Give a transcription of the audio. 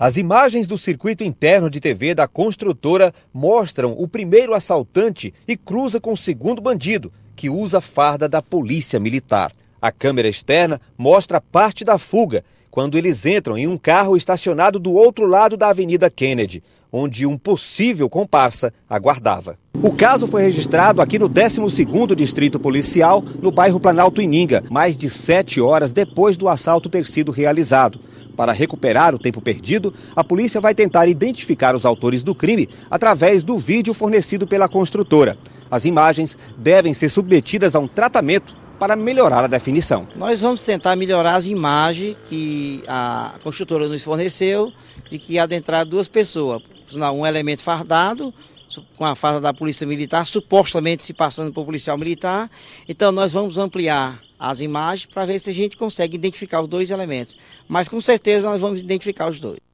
As imagens do circuito interno de TV da construtora mostram o primeiro assaltante e cruza com o segundo bandido, que usa a farda da polícia militar. A câmera externa mostra parte da fuga quando eles entram em um carro estacionado do outro lado da Avenida Kennedy, onde um possível comparsa aguardava. O caso foi registrado aqui no 12º Distrito Policial, no bairro Planalto Ininga, mais de sete horas depois do assalto ter sido realizado. Para recuperar o tempo perdido, a polícia vai tentar identificar os autores do crime através do vídeo fornecido pela construtora. As imagens devem ser submetidas a um tratamento para melhorar a definição. Nós vamos tentar melhorar as imagens que a construtora nos forneceu de que adentrar duas pessoas, um elemento fardado com a farda da polícia militar, supostamente se passando por policial militar. Então nós vamos ampliar as imagens para ver se a gente consegue identificar os dois elementos. Mas com certeza nós vamos identificar os dois.